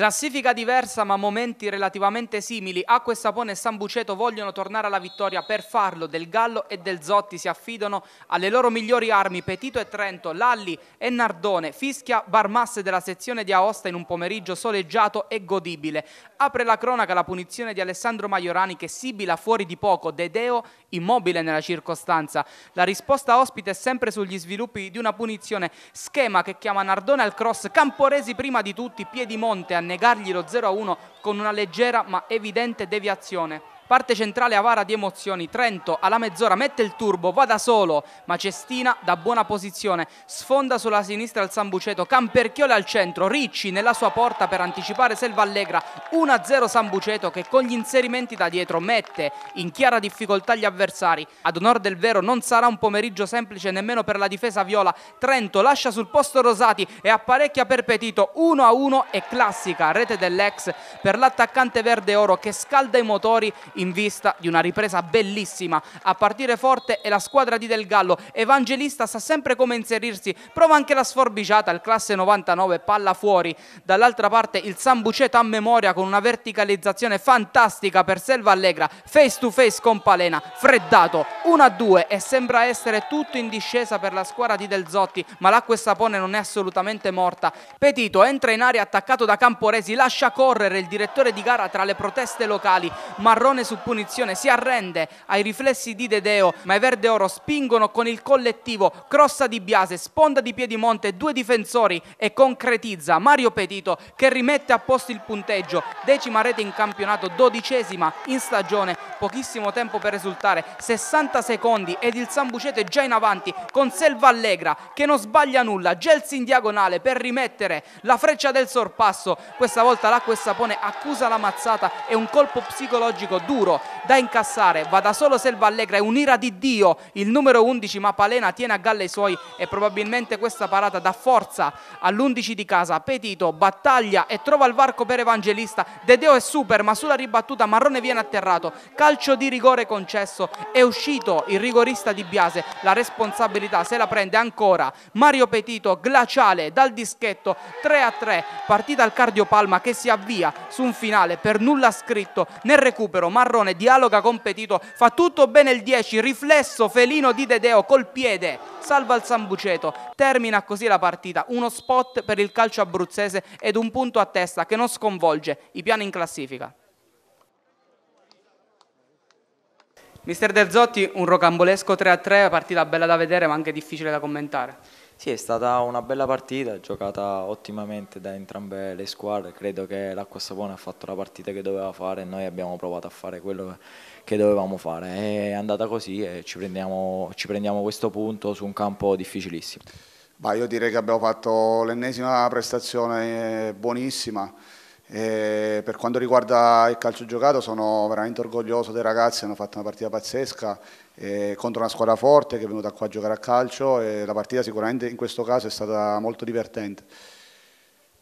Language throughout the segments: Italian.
Classifica diversa ma momenti relativamente simili, Acqua e Sapone e San Buceto vogliono tornare alla vittoria, per farlo Del Gallo e Del Zotti si affidano alle loro migliori armi Petito e Trento, Lalli e Nardone, fischia Barmasse della sezione di Aosta in un pomeriggio soleggiato e godibile. Apre la cronaca la punizione di Alessandro Maiorani che sibila fuori di poco, Dedeo immobile nella circostanza. La risposta ospite è sempre sugli sviluppi di una punizione, schema che chiama Nardone al cross, Camporesi prima di tutti, Piedimonte a negargli lo 0-1 con una leggera ma evidente deviazione parte centrale avara di emozioni, Trento alla mezz'ora mette il turbo, va da solo, ma Cestina da buona posizione, sfonda sulla sinistra il Sambuceto, Camperchiole al centro, Ricci nella sua porta per anticipare Selva Allegra, 1-0 Sambuceto che con gli inserimenti da dietro mette in chiara difficoltà gli avversari, ad onor del vero non sarà un pomeriggio semplice nemmeno per la difesa viola, Trento lascia sul posto Rosati e apparecchia per Petito, 1-1 e classica rete dell'ex per l'attaccante verde oro che scalda i motori in vista di una ripresa bellissima. A partire forte è la squadra di Del Gallo. Evangelista sa sempre come inserirsi, prova anche la sforbiciata, il classe 99, palla fuori. Dall'altra parte il Sambuceta a memoria con una verticalizzazione fantastica per Selva Allegra, face to face con Palena, freddato 1-2 e sembra essere tutto in discesa per la squadra di Del Zotti, ma l'acqua e sapone non è assolutamente morta. Petito entra in aria attaccato da Camporesi, lascia correre il direttore di gara tra le proteste locali. Marrone su punizione si arrende ai riflessi di Dedeo, ma i Verde Oro spingono con il collettivo, crossa di Biase, sponda di Piedimonte, due difensori e concretizza Mario Petito che rimette a posto il punteggio, decima rete in campionato, dodicesima in stagione, pochissimo tempo per esultare, 60 secondi ed il Sambuceto è già in avanti con Selva Allegra che non sbaglia nulla, Gels in diagonale per rimettere la freccia del sorpasso, questa volta l'acqua e sapone accusa la mazzata e un colpo psicologico duro da incassare, va da solo Selva Allegra, è un'ira di Dio il numero 11 Mapalena tiene a galla i suoi e probabilmente questa parata dà forza all'11 di casa, Petito battaglia e trova il varco per Evangelista, Dedeo è super ma sulla ribattuta Marrone viene atterrato, calcio di rigore concesso, è uscito il rigorista di Biase, la responsabilità se la prende ancora Mario Petito, glaciale dal dischetto 3 a 3, partita al Cardio Palma che si avvia su un finale per nulla scritto nel recupero. Marrone dialoga competito, fa tutto bene il 10, riflesso felino di Dedeo col piede, salva il Sambuceto, termina così la partita, uno spot per il calcio abruzzese ed un punto a testa che non sconvolge i piani in classifica. Mister Derzotti, un rocambolesco 3-3, partita bella da vedere ma anche difficile da commentare. Sì, è stata una bella partita, giocata ottimamente da entrambe le squadre. Credo che l'Acqua Savone ha fatto la partita che doveva fare e noi abbiamo provato a fare quello che dovevamo fare. È andata così e ci prendiamo, ci prendiamo questo punto su un campo difficilissimo. Bah, io direi che abbiamo fatto l'ennesima prestazione eh, buonissima. E per quanto riguarda il calcio giocato sono veramente orgoglioso dei ragazzi, hanno fatto una partita pazzesca eh, contro una squadra forte che è venuta qua a giocare a calcio e la partita sicuramente in questo caso è stata molto divertente.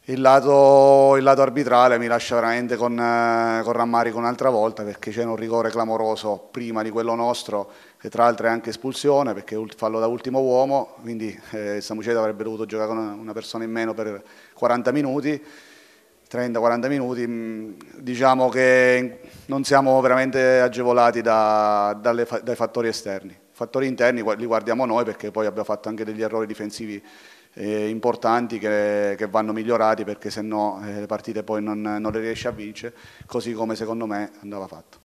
Il lato, il lato arbitrale mi lascia veramente con, eh, con rammarico un'altra volta perché c'era un rigore clamoroso prima di quello nostro che tra l'altro è anche espulsione perché fallo da ultimo uomo, quindi eh, Samuceta avrebbe dovuto giocare con una persona in meno per 40 minuti. 30-40 minuti, mm, diciamo che non siamo veramente agevolati da, dalle, dai fattori esterni. fattori interni li guardiamo noi perché poi abbiamo fatto anche degli errori difensivi eh, importanti che, che, vanno migliorati perché se no eh, le partite poi non, non le riesce a vincere, così come secondo me andava fatto.